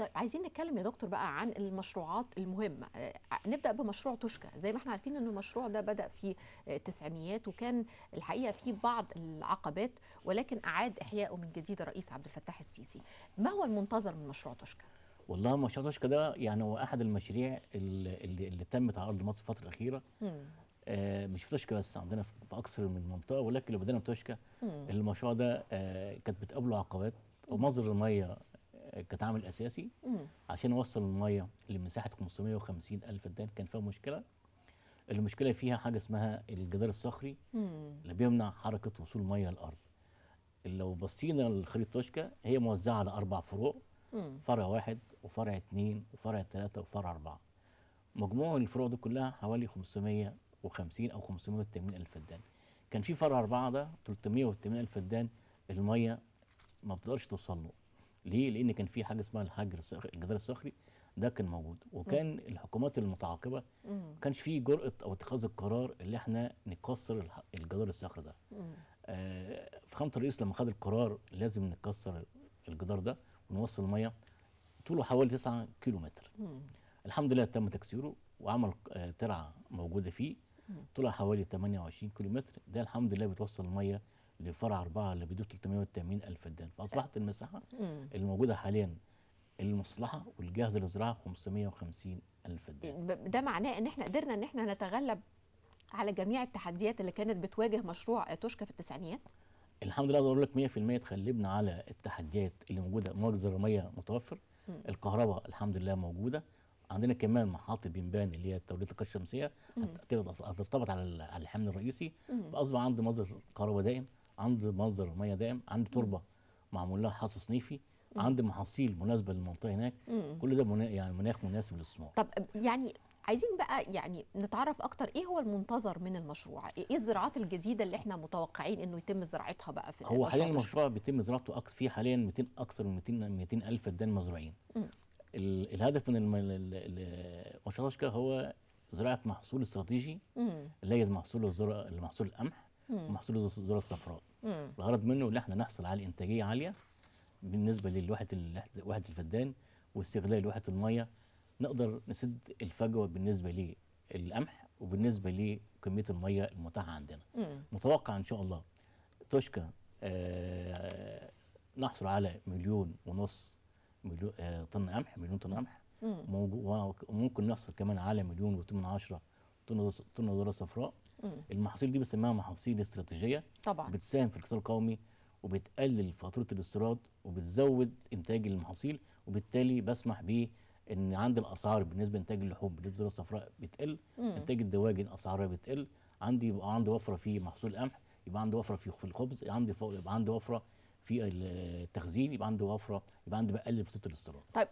طيب، عايزين نتكلم يا دكتور بقى عن المشروعات المهمه آه، نبدا بمشروع توشكا زي ما احنا عارفين ان المشروع ده بدا في آه، التسعينيات وكان الحقيقه في بعض العقبات ولكن اعاد احيائه من جديد الرئيس عبد الفتاح السيسي ما هو المنتظر من مشروع توشكا والله مشروع توشكا ده يعني هو احد المشاريع اللي, اللي, تمت على ارض مصر الفتره الاخيره آه مش في توشكا بس عندنا في اكثر من منطقه ولكن لو بدانا بتوشكا المشروع ده آه كانت بتقابله عقبات ومصدر الميه كدعم الاساسي عشان نوصل الميه لمساحه 550 الف دان كان فيها مشكله المشكله فيها حاجه اسمها الجدار الصخري اللي بيمنع حركه وصول ميه للارض لو بصينا لخريطه توشكا هي موزعه على اربع فروع فرع واحد وفرع اثنين وفرع ثلاثه وفرع اربعه مجموع الفروع دي كلها حوالي 550 او 580 الف فدان كان في فرع اربعه ده 380 الف فدان الميه ما بتقدرش توصل له ليه؟ لان كان في حاجه اسمها الحجر الصخري الجدار الصخري ده كان موجود وكان مم. الحكومات المتعاقبه ما كانش في جرأه او اتخاذ القرار اللي احنا نكسر الجدار الصخري ده. آه فخامه الرئيس لما خد القرار لازم نكسر الجدار ده ونوصل الميه طوله حوالي 9 كيلو متر. الحمد لله تم تكسيره وعمل آه، ترعه موجوده فيه طولها حوالي 28 كيلو متر ده الحمد لله بتوصل الميه لفرع أربعة اللي بيدوب 380 ألف فدان فأصبحت المساحة اللي موجوده حاليا المصلحة والجهاز للزراعة 550 ألف فدان ده معناه إن إحنا قدرنا إن إحنا نتغلب على جميع التحديات اللي كانت بتواجه مشروع توشكا في التسعينيات؟ الحمد لله اقول لك 100% تغلبنا على التحديات اللي موجوده مواجهه الرميه متوفر مم. الكهرباء الحمد لله موجوده عندنا كمان محطه بنبان اللي هي توليد الطاقه الشمسيه هترتبط على الحمل الرئيسي فاصبح عندي مصدر كهرباء دائم عند مصدر ميه دائم عند تربه معمول لها حصى صنيفي عند محاصيل مناسبه للمنطقه هناك كل ده يعني مناخ مناسب للصناعه طب يعني عايزين بقى يعني نتعرف اكتر ايه هو المنتظر من المشروع ايه, إيه الزراعات الجديده اللي احنا متوقعين انه يتم زراعتها بقى في هو حاليا المشروع بيتم زراعته اكثر فيه حاليا 200 اكثر من 200 200 الف فدان مزروعين الهدف من مشروع هو زراعه محصول استراتيجي اللي هي محصول الزرع محصول القمح محصول الذره الصفراء الغرض منه ان احنا نحصل على انتاجيه عاليه بالنسبه للواحد واحد الفدان واستغلال واحد الميه نقدر نسد الفجوه بالنسبه للقمح وبالنسبه لكميه الميه المتاحه عندنا مم. متوقع ان شاء الله توشكا آه نحصل على مليون ونص مليون آه طن قمح مليون طن قمح وممكن نحصل كمان على مليون و عشره تنظر الذره الصفراء المحاصيل دي بنسميها محاصيل استراتيجيه طبعا بتساهم في الاقتصاد القومي وبتقلل فاتوره الاستيراد وبتزود انتاج المحاصيل وبالتالي بسمح ب ان عند الاسعار بالنسبه لانتاج اللحوم بالنسبه الصفراء بتقل مم. انتاج الدواجن اسعارها بتقل عندي يبقى عندي وفره في محصول القمح يبقى عندي وفره في الخبز عندي يبقى عندي وفره في التخزين يبقى عندي وفره يبقى عندي بقلل فاتوره الاستيراد طيب